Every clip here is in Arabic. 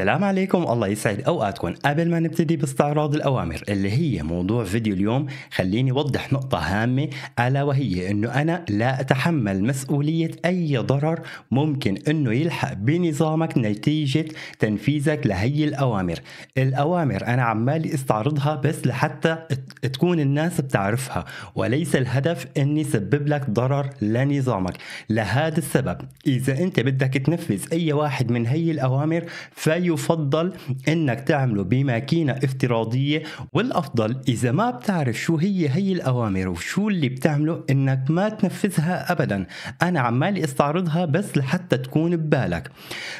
السلام عليكم الله يسعد اوقاتكم قبل ما نبتدي باستعراض الاوامر اللي هي موضوع فيديو اليوم خليني اوضح نقطه هامه الا وهي انه انا لا اتحمل مسؤوليه اي ضرر ممكن انه يلحق بنظامك نتيجه تنفيذك لهي الاوامر الاوامر انا عمالي استعرضها بس لحتى تكون الناس بتعرفها وليس الهدف اني سبب لك ضرر لنظامك لهذا السبب اذا انت بدك تنفذ اي واحد من هي الاوامر في يفضل انك تعمله بماكينه افتراضيه والافضل اذا ما بتعرف شو هي هي الاوامر وشو اللي بتعمله انك ما تنفذها ابدا انا عمالي استعرضها بس لحتى تكون ببالك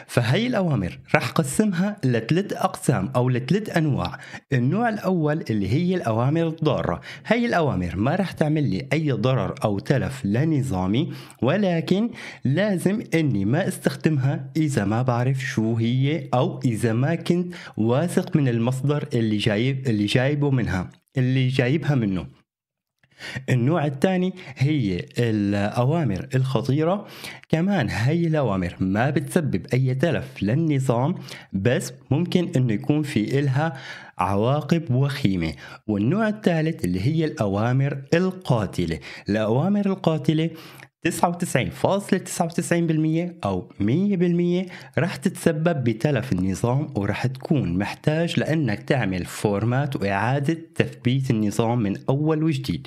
فهي الاوامر رح قسمها لثلاث اقسام او لثلاث انواع النوع الاول اللي هي الاوامر الضاره هي الاوامر ما رح تعمل لي اي ضرر او تلف لنظامي ولكن لازم اني ما استخدمها اذا ما بعرف شو هي او او اذا ما كنت واثق من المصدر اللي جايب اللي جايبه منها اللي جايبها منه النوع الثاني هي الأوامر الخطيرة كمان هي الأوامر ما بتسبب أي تلف للنظام بس ممكن أنه يكون في إلها عواقب وخيمة والنوع الثالث اللي هي الأوامر القاتلة الأوامر القاتلة 99.99% أو 100% رح تتسبب بتلف النظام ورح تكون محتاج لأنك تعمل فورمات وإعادة تثبيت النظام من أول وجديد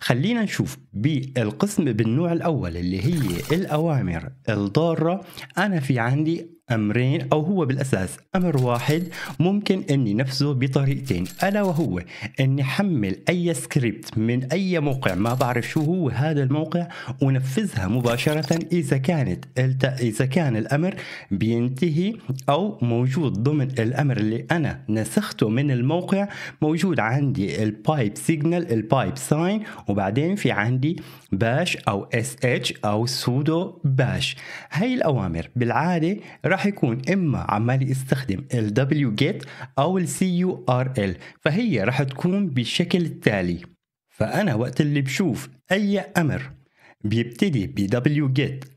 خلينا نشوف بالقسم بالنوع الأول اللي هي الأوامر الضارة أنا في عندي امرين او هو بالاساس امر واحد ممكن اني نفذه بطريقتين الا وهو اني حمل اي سكريبت من اي موقع ما بعرف شو هو هذا الموقع ونفذها مباشره اذا كانت اذا كان الامر بينتهي او موجود ضمن الامر اللي انا نسخته من الموقع موجود عندي البايب سيجنال البايب ساين وبعدين في عندي باش او اس اتش او سودو باش هاي الاوامر بالعاده راح يكون اما عمال يستخدم ال W get او ال l فهي راح تكون بالشكل التالي فانا وقت اللي بشوف اي امر بيبتدي ب W get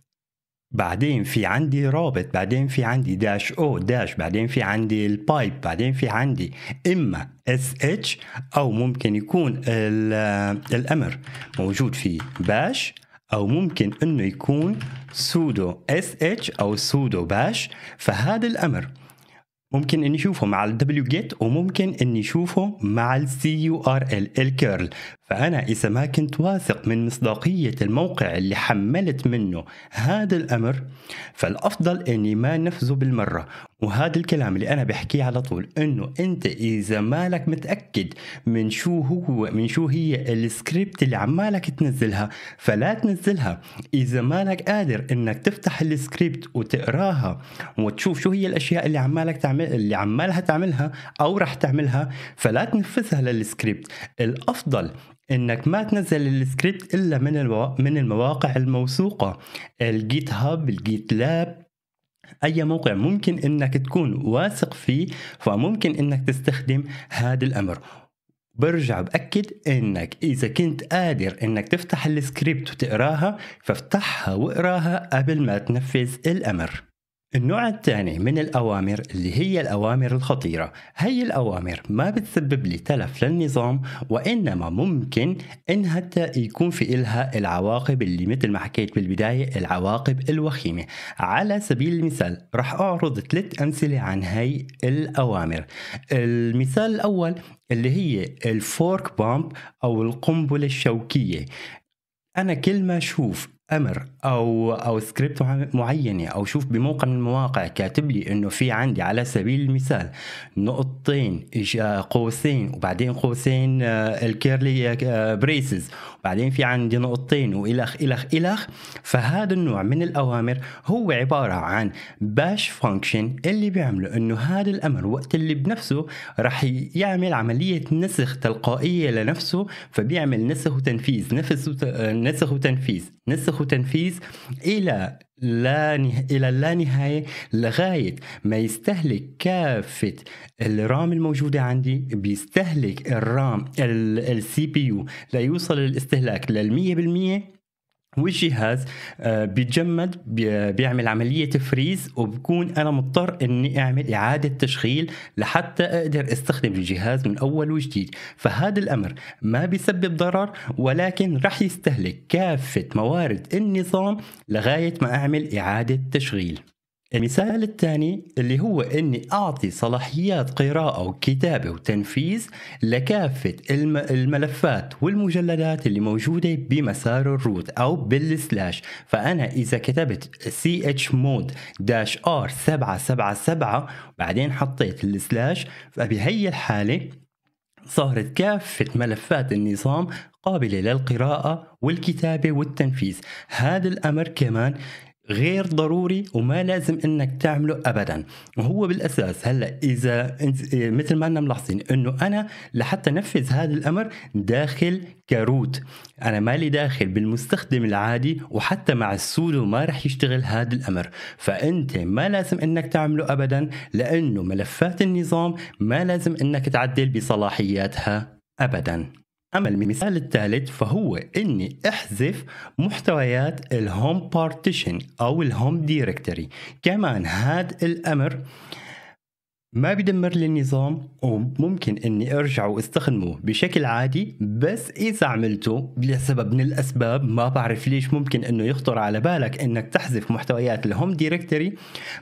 بعدين في عندي رابط بعدين في عندي داش او داش بعدين في عندي البايب بعدين في عندي اما اس اتش او ممكن يكون آه، الامر موجود في باش أو ممكن أنه يكون سودو اس اتش أو سودو باش فهذا الأمر ممكن اني اشوفه مع الدبليو جيت وممكن اني اشوفه مع السي يو ار ال الكيرل فأنا إذا ما كنت واثق من مصداقية الموقع اللي حملت منه هذا الأمر فالأفضل أني ما نفذه بالمرة وهذا الكلام اللي أنا بحكيه على طول أنه أنت إذا مالك متأكد من شو هو من شو هي السكريبت اللي عمالك تنزلها فلا تنزلها إذا مالك قادر أنك تفتح السكريبت وتقراها وتشوف شو هي الأشياء اللي عمالك تعمل اللي عمالها تعملها أو رح تعملها فلا تنفذها للسكريبت الأفضل انك ما تنزل السكريبت الا من المو... من المواقع الموثوقه الجيت هاب الجيت لاب اي موقع ممكن انك تكون واثق فيه فممكن انك تستخدم هذا الامر برجع بأكد إنك إذا كنت قادر إنك تفتح السكريبت وتقراها فافتحها واقراها قبل ما تنفذ الأمر النوع الثاني من الأوامر اللي هي الأوامر الخطيرة هي الأوامر ما بتسبب لي تلف للنظام وإنما ممكن إن حتى يكون في إلها العواقب اللي مثل ما حكيت بالبداية العواقب الوخيمة على سبيل المثال رح أعرض ثلاث أمثلة عن هاي الأوامر المثال الأول اللي هي الفورك بامب أو القنبلة الشوكية أنا كل ما أشوف امر او او سكريبت معينه او شوف بموقع من المواقع كاتب لي انه في عندي على سبيل المثال نقطتين قوسين وبعدين قوسين آه، الكيرلي بريسز آه، آه، وبعدين في عندي نقطتين والخ الخ الخ فهذا النوع من الاوامر هو عباره عن باش فانكشن اللي بيعمله انه هذا الامر وقت اللي بنفسه راح يعمل عمليه نسخ تلقائيه لنفسه فبيعمل نسخ وتنفيذ نفس نسخ وتنفيذ نسخ تاريخ وتنفيذ إلى لا نه... إلى اللانهاية لغاية ما يستهلك كافة الرام الموجودة عندي بيستهلك الرام السي بي يو ليوصل الاستهلاك لل والجهاز آه، بيتجمد بيعمل عمليه فريز وبكون انا مضطر اني اعمل اعاده تشغيل لحتى اقدر استخدم الجهاز من اول وجديد فهذا الامر ما بيسبب ضرر ولكن رح يستهلك كافه موارد النظام لغايه ما اعمل اعاده تشغيل المثال الثاني اللي هو اني اعطي صلاحيات قراءة وكتابة وتنفيذ لكافة الملفات والمجلدات اللي موجودة بمسار الروت او بالسلاش فانا اذا كتبت chmode r 777 بعدين حطيت السلاش فبهي الحالة صارت كافة ملفات النظام قابلة للقراءة والكتابة والتنفيذ هذا الأمر كمان غير ضروري وما لازم انك تعمله ابدا وهو بالاساس هلا اذا مثل ما انا ملاحظين انه انا لحتى نفذ هذا الامر داخل كروت انا مالي داخل بالمستخدم العادي وحتى مع السودو ما رح يشتغل هذا الامر فانت ما لازم انك تعمله ابدا لانه ملفات النظام ما لازم انك تعدل بصلاحياتها ابدا أما المثال الثالث فهو إني أحذف محتويات الهوم بارتيشن أو الهوم دايركتوري كمان هذا الأمر آه ما بيدمر لي النظام وممكن اني ارجع واستخدمه بشكل عادي بس اذا عملته لسبب من الاسباب ما بعرف ليش ممكن انه يخطر على بالك انك تحذف محتويات الهوم دايركتوري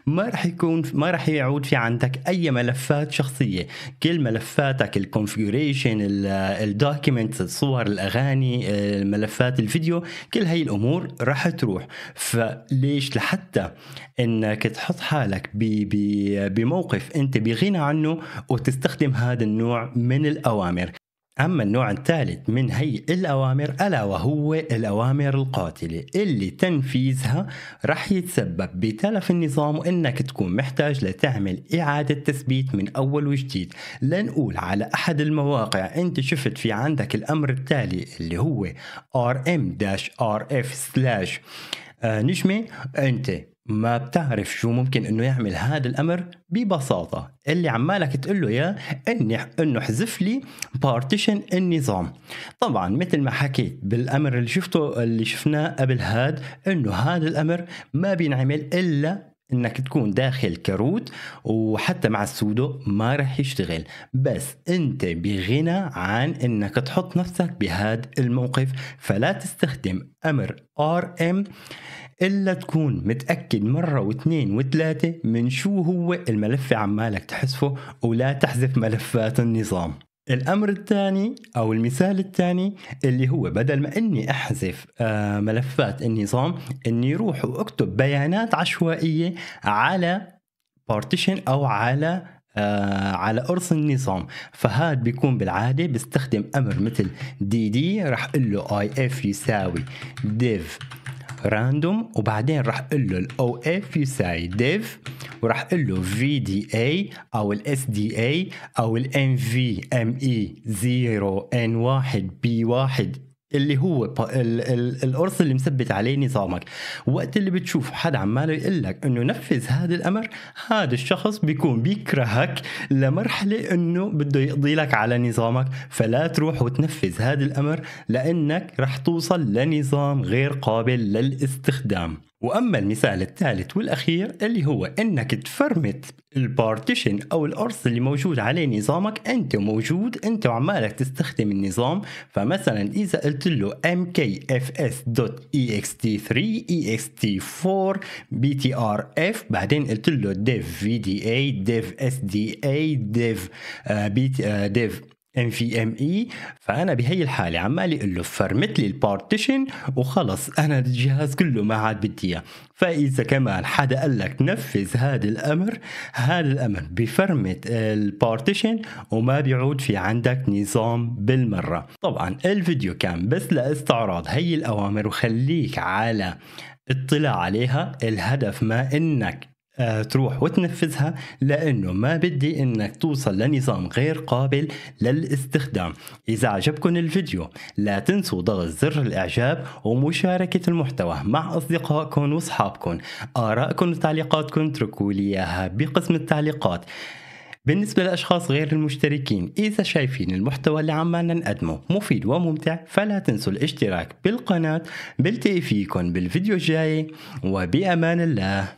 ما راح يكون ما راح يعود في عندك اي ملفات شخصيه كل ملفاتك الكونفيجريشن الدوكيمنت الصور الاغاني ملفات الفيديو كل هاي الامور راح تروح فليش لحتى انك تحط حالك بموقف انت بغنى عنه وتستخدم هذا النوع من الاوامر أما النوع الثالث من هي الأوامر ألا وهو الأوامر القاتلة اللي تنفيذها رح يتسبب بتلف النظام وإنك تكون محتاج لتعمل إعادة تثبيت من أول وجديد لنقول على أحد المواقع أنت شفت في عندك الأمر التالي اللي هو rm-rf آه، نجمة أنت ما بتعرف شو ممكن انه يعمل هذا الامر ببساطه اللي عمالك تقول له اياه اني انه حذف لي بارتيشن النظام طبعا مثل ما حكيت بالامر اللي شفته اللي شفناه قبل هاد انه هذا الامر ما بينعمل الا انك تكون داخل كروت وحتى مع السودو ما رح يشتغل بس انت بغنى عن انك تحط نفسك بهذا الموقف فلا تستخدم امر ار ام الا تكون متاكد مره واثنين وثلاثه من شو هو الملف عمالك تحذفه ولا تحذف ملفات النظام الامر الثاني او المثال الثاني اللي هو بدل ما اني احذف آه، ملفات النظام اني روح واكتب بيانات عشوائيه على بارتيشن او على آه، على قرص النظام فهاد بيكون بالعاده بستخدم امر مثل دي دي راح اقول له اي اف يساوي ديف راندوم وبعدين راح اقول له الاو اف يساوي ديف وراح اقول له في دي اي او الاس دي اي او الام في ام اي 0 ان 1 بي 1 اللي هو القرص اللي مثبت عليه نظامك وقت اللي بتشوف حدا عماله يقول لك انه نفذ هذا الامر هذا الشخص بيكون بيكرهك لمرحله انه بده يقضي لك على نظامك فلا تروح وتنفذ هذا الامر لانك رح توصل لنظام غير قابل للاستخدام واما المثال الثالث والاخير اللي هو انك تفرمت البارتيشن او القرص اللي موجود عليه نظامك انت موجود انت وعمالك تستخدم النظام فمثلا اذا قلت له mkfs.ext3 ext4 e btrf بعدين قلت له dev vda dev sda dev uh, bt, uh, dev ام في ام اي فانا بهي الحاله عمال اقول له فرمت لي البارتيشن وخلص انا الجهاز كله ما عاد بدي اياه فاذا كمان حدا قال لك نفذ هذا الامر هذا الامر بفرمت البارتيشن وما بيعود في عندك نظام بالمره طبعا الفيديو كان بس لاستعراض هي الاوامر وخليك على اطلاع عليها الهدف ما انك آه، تروح وتنفذها لانه ما بدي انك توصل لنظام غير قابل للاستخدام اذا عجبكم الفيديو لا تنسوا ضغط زر الاعجاب ومشاركه المحتوى مع اصدقائكم واصحابكم ارائكم وتعليقاتكم اتركوا لي اياها بقسم التعليقات بالنسبة للأشخاص غير المشتركين إذا شايفين المحتوى اللي عمالنا نقدمه مفيد وممتع فلا تنسوا الاشتراك بالقناة بلتقي فيكم بالفيديو الجاي وبأمان الله